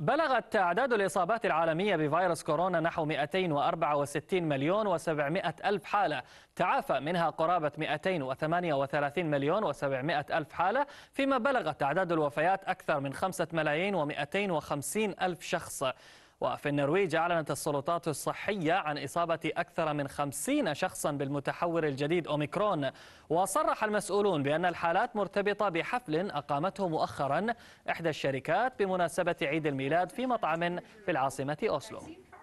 بلغت أعداد الإصابات العالمية بفيروس كورونا نحو 264 مليون و700 ألف حالة تعافى منها قرابة 238 مليون و700 ألف حالة فيما بلغت أعداد الوفيات أكثر من 5 ملايين و250 ألف شخص وفي النرويج أعلنت السلطات الصحية عن إصابة أكثر من خمسين شخصا بالمتحور الجديد أوميكرون وصرح المسؤولون بأن الحالات مرتبطة بحفل أقامته مؤخرا إحدى الشركات بمناسبة عيد الميلاد في مطعم في العاصمة أوسلو